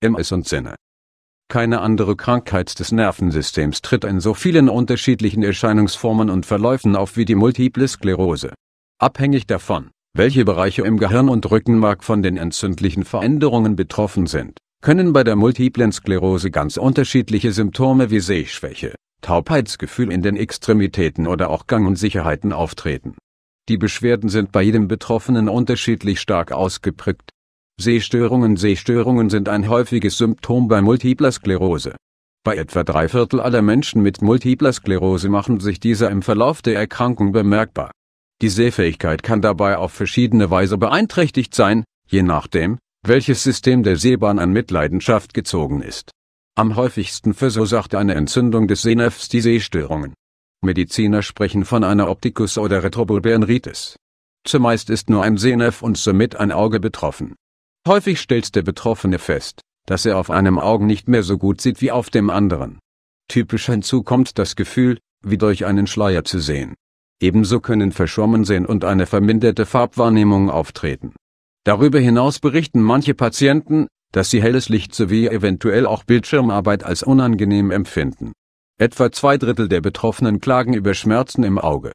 MS und Sinne. Keine andere Krankheit des Nervensystems tritt in so vielen unterschiedlichen Erscheinungsformen und Verläufen auf wie die Multiple Sklerose. Abhängig davon, welche Bereiche im Gehirn und Rückenmark von den entzündlichen Veränderungen betroffen sind, können bei der multiplen Sklerose ganz unterschiedliche Symptome wie Sehschwäche, Taubheitsgefühl in den Extremitäten oder auch Gang und Sicherheiten auftreten. Die Beschwerden sind bei jedem Betroffenen unterschiedlich stark ausgeprägt, Sehstörungen Sehstörungen sind ein häufiges Symptom bei Multipler Sklerose. Bei etwa drei Viertel aller Menschen mit Multipler Sklerose machen sich diese im Verlauf der Erkrankung bemerkbar. Die Sehfähigkeit kann dabei auf verschiedene Weise beeinträchtigt sein, je nachdem, welches System der Sehbahn an Mitleidenschaft gezogen ist. Am häufigsten verursacht eine Entzündung des Sehnervs die Sehstörungen. Mediziner sprechen von einer Optikus- oder Retrobulbernritis. Zumeist ist nur ein Sehnerv und somit ein Auge betroffen. Häufig stellt der Betroffene fest, dass er auf einem Auge nicht mehr so gut sieht wie auf dem anderen. Typisch hinzu kommt das Gefühl, wie durch einen Schleier zu sehen. Ebenso können verschwommen Sehen und eine verminderte Farbwahrnehmung auftreten. Darüber hinaus berichten manche Patienten, dass sie helles Licht sowie eventuell auch Bildschirmarbeit als unangenehm empfinden. Etwa zwei Drittel der Betroffenen klagen über Schmerzen im Auge.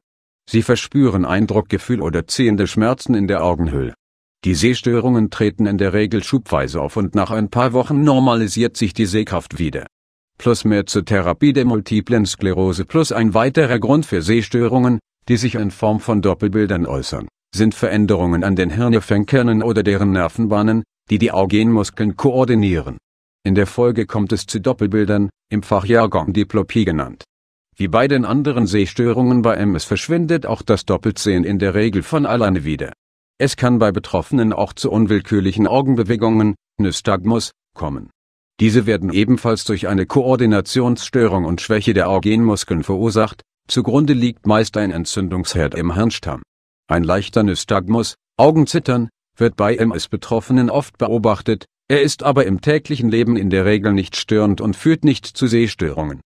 Sie verspüren Eindruckgefühl oder ziehende Schmerzen in der Augenhöhle. Die Sehstörungen treten in der Regel schubweise auf und nach ein paar Wochen normalisiert sich die Sehkraft wieder. Plus mehr zur Therapie der multiplen Sklerose plus ein weiterer Grund für Sehstörungen, die sich in Form von Doppelbildern äußern, sind Veränderungen an den Hirnnervenkernen oder deren Nervenbahnen, die die Augenmuskeln koordinieren. In der Folge kommt es zu Doppelbildern, im Fachjargon Diplopie genannt. Wie bei den anderen Sehstörungen bei MS verschwindet auch das Doppelsehen in der Regel von alleine wieder. Es kann bei Betroffenen auch zu unwillkürlichen Augenbewegungen, Nystagmus, kommen. Diese werden ebenfalls durch eine Koordinationsstörung und Schwäche der Augenmuskeln verursacht, zugrunde liegt meist ein Entzündungsherd im Hirnstamm. Ein leichter Nystagmus, Augenzittern, wird bei MS-Betroffenen oft beobachtet, er ist aber im täglichen Leben in der Regel nicht störend und führt nicht zu Sehstörungen